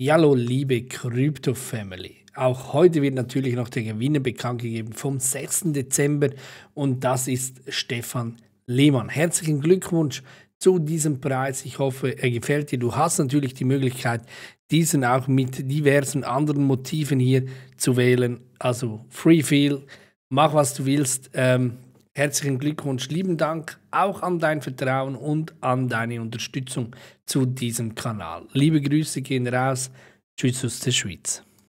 Hallo liebe Crypto Family. Auch heute wird natürlich noch der Gewinner bekannt gegeben vom 6. Dezember und das ist Stefan Lehmann. Herzlichen Glückwunsch zu diesem Preis. Ich hoffe, er gefällt dir. Du hast natürlich die Möglichkeit, diesen auch mit diversen anderen Motiven hier zu wählen. Also Free Feel, mach was du willst. Ähm, Herzlichen Glückwunsch, lieben Dank auch an dein Vertrauen und an deine Unterstützung zu diesem Kanal. Liebe Grüße gehen raus. Tschüss aus der Schweiz.